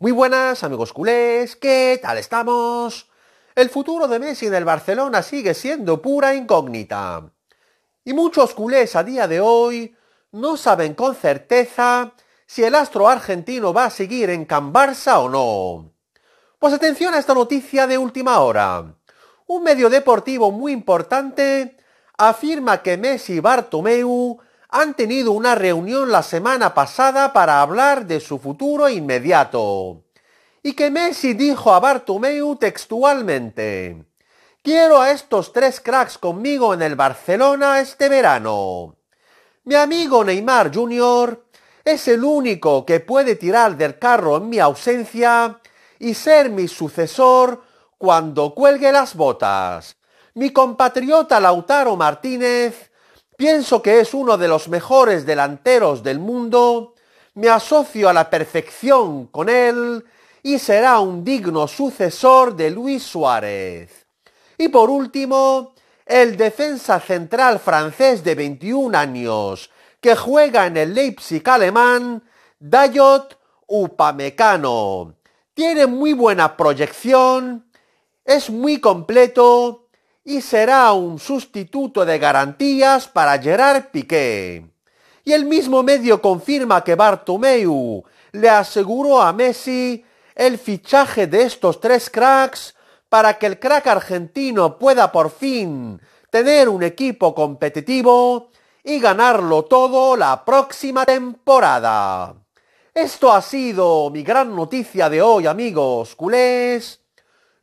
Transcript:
Muy buenas amigos culés, ¿qué tal estamos? El futuro de Messi en el Barcelona sigue siendo pura incógnita. Y muchos culés a día de hoy no saben con certeza si el astro argentino va a seguir en Can Barça o no. Pues atención a esta noticia de última hora. Un medio deportivo muy importante afirma que Messi Bartomeu han tenido una reunión la semana pasada para hablar de su futuro inmediato. Y que Messi dijo a Bartomeu textualmente, quiero a estos tres cracks conmigo en el Barcelona este verano. Mi amigo Neymar Jr. es el único que puede tirar del carro en mi ausencia y ser mi sucesor cuando cuelgue las botas. Mi compatriota Lautaro Martínez pienso que es uno de los mejores delanteros del mundo, me asocio a la perfección con él y será un digno sucesor de Luis Suárez. Y por último, el defensa central francés de 21 años, que juega en el Leipzig alemán, Dayot Upamecano. Tiene muy buena proyección, es muy completo y será un sustituto de garantías para Gerard Piqué. Y el mismo medio confirma que Bartomeu le aseguró a Messi el fichaje de estos tres cracks para que el crack argentino pueda por fin tener un equipo competitivo y ganarlo todo la próxima temporada. Esto ha sido mi gran noticia de hoy, amigos culés.